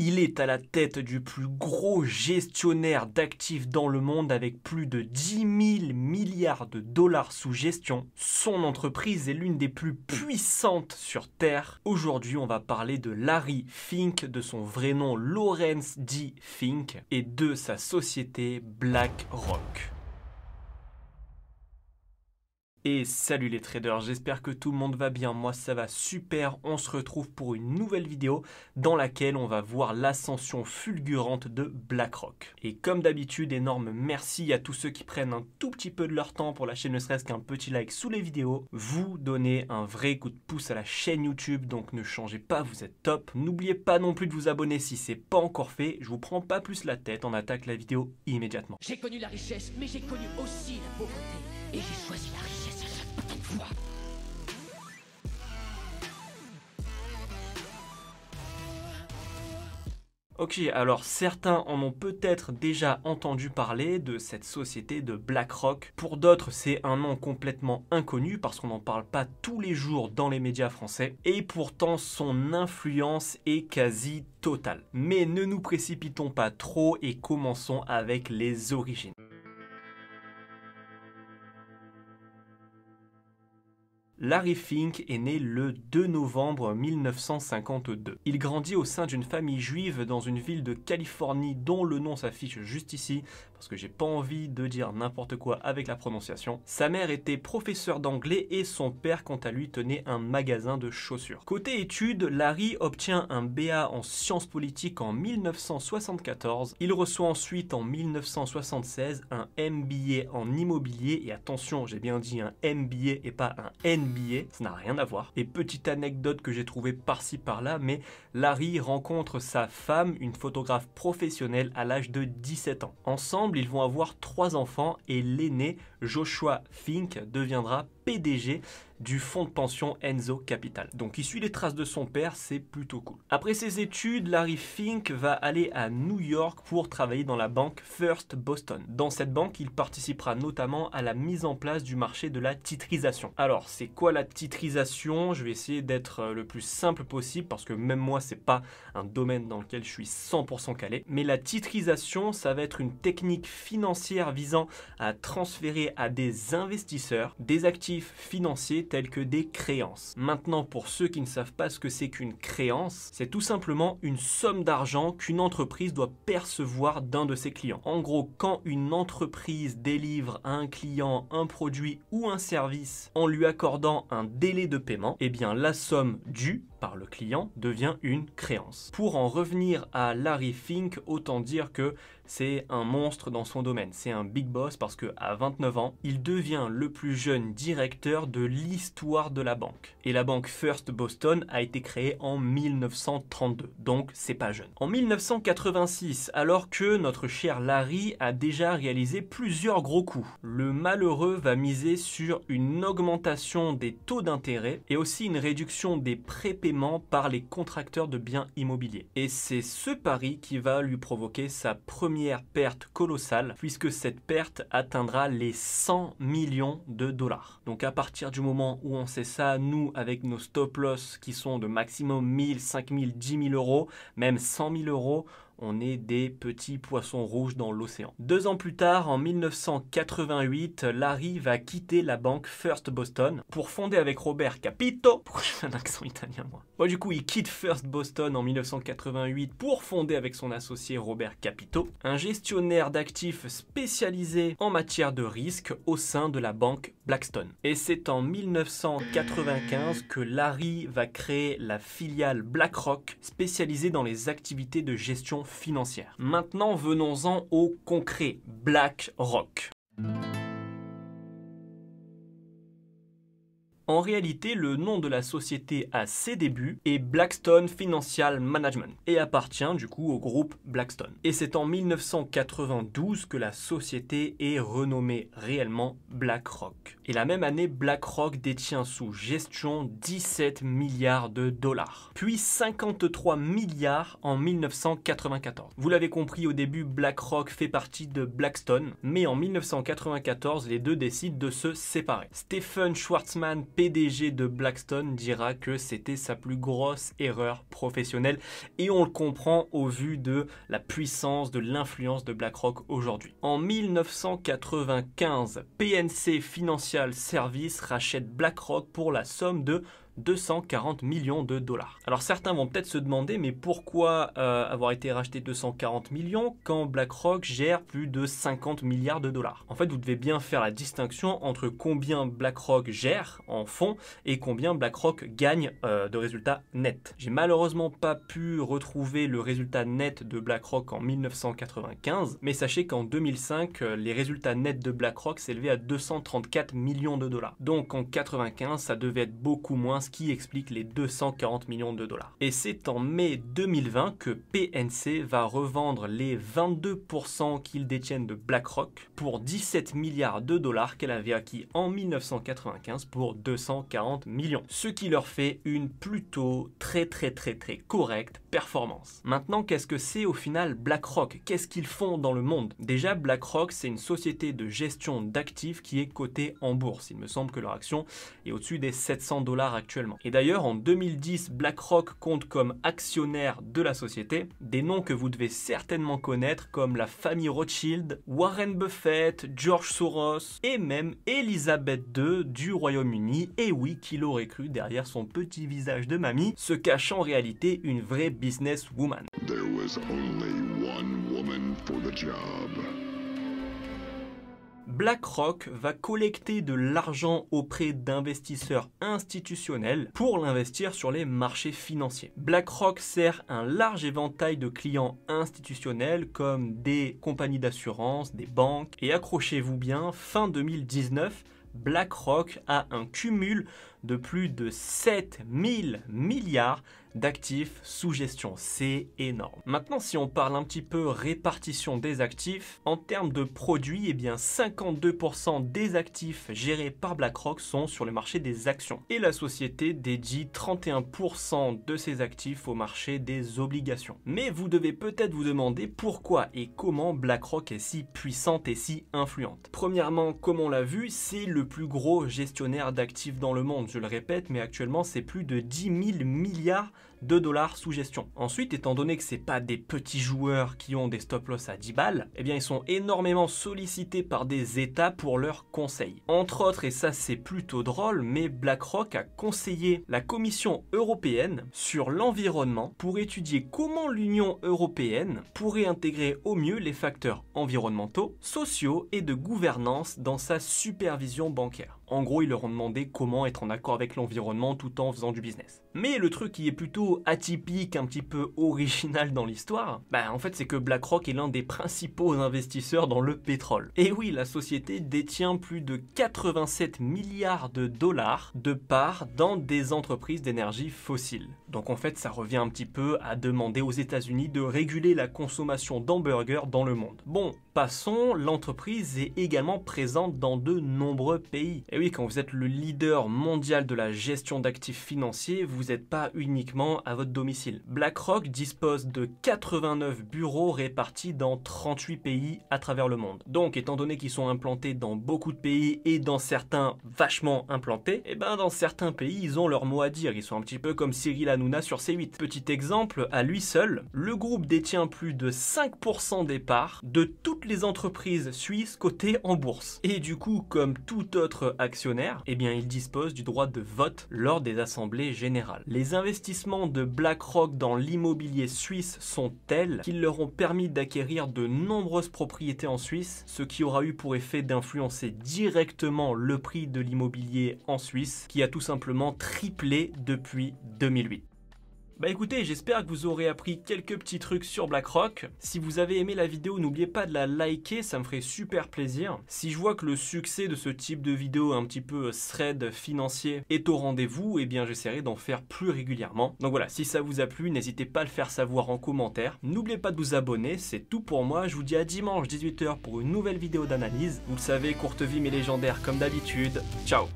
Il est à la tête du plus gros gestionnaire d'actifs dans le monde avec plus de 10 000 milliards de dollars sous gestion. Son entreprise est l'une des plus puissantes sur Terre. Aujourd'hui, on va parler de Larry Fink, de son vrai nom Lawrence D. Fink, et de sa société BlackRock. Et salut les traders, j'espère que tout le monde va bien, moi ça va super, on se retrouve pour une nouvelle vidéo dans laquelle on va voir l'ascension fulgurante de BlackRock. Et comme d'habitude, énorme merci à tous ceux qui prennent un tout petit peu de leur temps pour lâcher ne serait-ce qu'un petit like sous les vidéos. Vous donnez un vrai coup de pouce à la chaîne YouTube, donc ne changez pas, vous êtes top. N'oubliez pas non plus de vous abonner si c'est pas encore fait, je vous prends pas plus la tête, on attaque la vidéo immédiatement. J'ai connu la richesse, mais j'ai connu aussi la pauvreté, et j'ai choisi Ok, alors certains en ont peut-être déjà entendu parler de cette société de BlackRock. Pour d'autres, c'est un nom complètement inconnu parce qu'on n'en parle pas tous les jours dans les médias français. Et pourtant, son influence est quasi totale. Mais ne nous précipitons pas trop et commençons avec les origines. Larry Fink est né le 2 novembre 1952. Il grandit au sein d'une famille juive dans une ville de Californie dont le nom s'affiche juste ici parce que j'ai pas envie de dire n'importe quoi avec la prononciation. Sa mère était professeure d'anglais et son père quant à lui tenait un magasin de chaussures. Côté études, Larry obtient un BA en sciences politiques en 1974. Il reçoit ensuite en 1976 un MBA en immobilier et attention, j'ai bien dit un MBA et pas un N billets, ça n'a rien à voir. Et petite anecdote que j'ai trouvée par-ci par-là, mais Larry rencontre sa femme, une photographe professionnelle, à l'âge de 17 ans. Ensemble, ils vont avoir trois enfants et l'aîné, Joshua Fink, deviendra PDG du fonds de pension Enzo Capital. Donc il suit les traces de son père, c'est plutôt cool. Après ses études, Larry Fink va aller à New York pour travailler dans la banque First Boston. Dans cette banque, il participera notamment à la mise en place du marché de la titrisation. Alors, c'est quoi la titrisation Je vais essayer d'être euh, le plus simple possible parce que même moi, c'est pas un domaine dans lequel je suis 100% calé. Mais la titrisation, ça va être une technique financière visant à transférer à des investisseurs des actifs financiers tels que des créances. Maintenant, pour ceux qui ne savent pas ce que c'est qu'une créance, c'est tout simplement une somme d'argent qu'une entreprise doit percevoir d'un de ses clients. En gros, quand une entreprise délivre à un client un produit ou un service en lui accordant un délai de paiement, eh bien la somme due par le client devient une créance. Pour en revenir à Larry Fink, autant dire que c'est un monstre dans son domaine, c'est un big boss parce que à 29 ans, il devient le plus jeune directeur de l'histoire de la banque. Et la banque First Boston a été créée en 1932, donc c'est pas jeune. En 1986, alors que notre cher Larry a déjà réalisé plusieurs gros coups, le malheureux va miser sur une augmentation des taux d'intérêt et aussi une réduction des prêts par les contracteurs de biens immobiliers. Et c'est ce pari qui va lui provoquer sa première perte colossale, puisque cette perte atteindra les 100 millions de dollars. Donc à partir du moment où on sait ça, nous, avec nos stop-loss qui sont de maximum 1000, 5000, 10 000 euros, même 100 000 euros, on est des petits poissons rouges dans l'océan. Deux ans plus tard, en 1988, Larry va quitter la banque First Boston pour fonder avec Robert Capito. Pourquoi j'ai un accent italien, moi du coup, il quitte First Boston en 1988 pour fonder avec son associé Robert Capito un gestionnaire d'actifs spécialisé en matière de risque au sein de la banque Blackstone. Et c'est en 1995 que Larry va créer la filiale BlackRock spécialisée dans les activités de gestion financière. Maintenant, venons-en au concret, BlackRock. En réalité, le nom de la société à ses débuts est Blackstone Financial Management et appartient du coup au groupe Blackstone. Et c'est en 1992 que la société est renommée réellement BlackRock. Et la même année, BlackRock détient sous gestion 17 milliards de dollars, puis 53 milliards en 1994. Vous l'avez compris au début, BlackRock fait partie de Blackstone, mais en 1994, les deux décident de se séparer. Stephen Schwartzman PDG de Blackstone dira que c'était sa plus grosse erreur professionnelle et on le comprend au vu de la puissance, de l'influence de BlackRock aujourd'hui. En 1995, PNC Financial Service rachète BlackRock pour la somme de 240 millions de dollars. Alors certains vont peut-être se demander mais pourquoi euh, avoir été racheté 240 millions quand BlackRock gère plus de 50 milliards de dollars En fait vous devez bien faire la distinction entre combien BlackRock gère en fonds et combien BlackRock gagne euh, de résultats nets. J'ai malheureusement pas pu retrouver le résultat net de BlackRock en 1995 mais sachez qu'en 2005 euh, les résultats nets de BlackRock s'élevaient à 234 millions de dollars. Donc en 95 ça devait être beaucoup moins qui explique les 240 millions de dollars. Et c'est en mai 2020 que PNC va revendre les 22% qu'ils détiennent de BlackRock pour 17 milliards de dollars qu'elle avait acquis en 1995 pour 240 millions. Ce qui leur fait une plutôt très très très très correcte performance. Maintenant, qu'est-ce que c'est au final BlackRock Qu'est-ce qu'ils font dans le monde Déjà, BlackRock, c'est une société de gestion d'actifs qui est cotée en bourse. Il me semble que leur action est au-dessus des 700 dollars actuellement et d'ailleurs, en 2010, BlackRock compte comme actionnaire de la société des noms que vous devez certainement connaître comme la famille Rothschild, Warren Buffett, George Soros et même Elizabeth II du Royaume-Uni. Et oui, qui l'aurait cru derrière son petit visage de mamie, se cache en réalité une vraie businesswoman. woman BlackRock va collecter de l'argent auprès d'investisseurs institutionnels pour l'investir sur les marchés financiers. BlackRock sert un large éventail de clients institutionnels comme des compagnies d'assurance, des banques et accrochez-vous bien, fin 2019, BlackRock a un cumul de plus de 7000 milliards d'actifs sous gestion. C'est énorme. Maintenant, si on parle un petit peu répartition des actifs, en termes de produits, eh bien 52% des actifs gérés par BlackRock sont sur le marché des actions. Et la société dédie 31% de ses actifs au marché des obligations. Mais vous devez peut-être vous demander pourquoi et comment BlackRock est si puissante et si influente. Premièrement, comme on l'a vu, c'est le plus gros gestionnaire d'actifs dans le monde je le répète, mais actuellement c'est plus de 10 000 milliards 2 dollars sous gestion. Ensuite, étant donné que ce c'est pas des petits joueurs qui ont des stop loss à 10 balles, eh bien ils sont énormément sollicités par des états pour leurs conseils. Entre autres, et ça c'est plutôt drôle, mais BlackRock a conseillé la Commission européenne sur l'environnement pour étudier comment l'Union européenne pourrait intégrer au mieux les facteurs environnementaux, sociaux et de gouvernance dans sa supervision bancaire. En gros, ils leur ont demandé comment être en accord avec l'environnement tout en faisant du business. Mais le truc qui est plutôt atypique, un petit peu original dans l'histoire, bah en fait c'est que BlackRock est l'un des principaux investisseurs dans le pétrole. Et oui, la société détient plus de 87 milliards de dollars de parts dans des entreprises d'énergie fossile. Donc en fait ça revient un petit peu à demander aux États-Unis de réguler la consommation d'hamburgers dans le monde. Bon, passons, l'entreprise est également présente dans de nombreux pays. Et oui, quand vous êtes le leader mondial de la gestion d'actifs financiers, vous vous n'êtes pas uniquement à votre domicile. BlackRock dispose de 89 bureaux répartis dans 38 pays à travers le monde. Donc étant donné qu'ils sont implantés dans beaucoup de pays et dans certains vachement implantés, et eh ben dans certains pays ils ont leur mot à dire, ils sont un petit peu comme Cyril Hanouna sur C8. Petit exemple, à lui seul, le groupe détient plus de 5% des parts de toutes les entreprises suisses cotées en bourse. Et du coup, comme tout autre actionnaire, eh bien il dispose du droit de vote lors des assemblées générales. Les investissements de BlackRock dans l'immobilier suisse sont tels qu'ils leur ont permis d'acquérir de nombreuses propriétés en Suisse, ce qui aura eu pour effet d'influencer directement le prix de l'immobilier en Suisse, qui a tout simplement triplé depuis 2008. Bah écoutez, j'espère que vous aurez appris quelques petits trucs sur BlackRock. Si vous avez aimé la vidéo, n'oubliez pas de la liker, ça me ferait super plaisir. Si je vois que le succès de ce type de vidéo un petit peu thread financier est au rendez-vous, eh bien j'essaierai d'en faire plus régulièrement. Donc voilà, si ça vous a plu, n'hésitez pas à le faire savoir en commentaire. N'oubliez pas de vous abonner, c'est tout pour moi. Je vous dis à dimanche 18h pour une nouvelle vidéo d'analyse. Vous le savez, courte vie mais légendaire comme d'habitude. Ciao